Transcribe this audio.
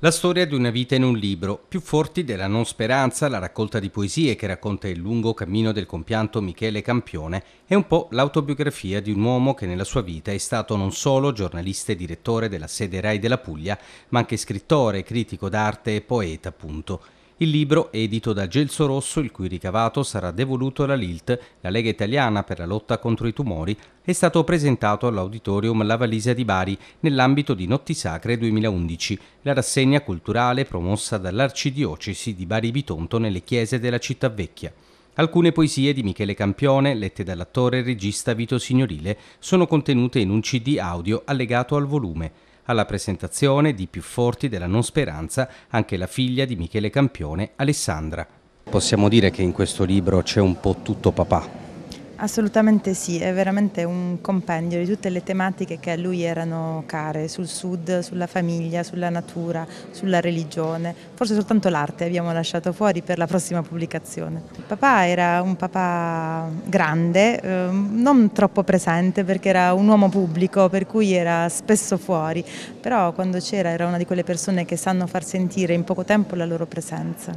La storia di una vita in un libro, più forti della non speranza, la raccolta di poesie che racconta il lungo cammino del compianto Michele Campione, è un po' l'autobiografia di un uomo che nella sua vita è stato non solo giornalista e direttore della sede RAI della Puglia, ma anche scrittore, critico d'arte e poeta, appunto. Il libro, edito da Gelso Rosso, il cui ricavato sarà devoluto alla LILT, la Lega Italiana per la lotta contro i tumori, è stato presentato all'Auditorium La Valisa di Bari nell'ambito di Notti Sacre 2011, la rassegna culturale promossa dall'Arcidiocesi di Bari Bitonto nelle chiese della città vecchia. Alcune poesie di Michele Campione, lette dall'attore e regista Vito Signorile, sono contenute in un CD audio allegato al volume. Alla presentazione di Più Forti della Non Speranza anche la figlia di Michele Campione, Alessandra. Possiamo dire che in questo libro c'è un po' tutto papà, Assolutamente sì, è veramente un compendio di tutte le tematiche che a lui erano care, sul sud, sulla famiglia, sulla natura, sulla religione, forse soltanto l'arte abbiamo lasciato fuori per la prossima pubblicazione. Il papà era un papà grande, ehm, non troppo presente perché era un uomo pubblico, per cui era spesso fuori, però quando c'era era una di quelle persone che sanno far sentire in poco tempo la loro presenza.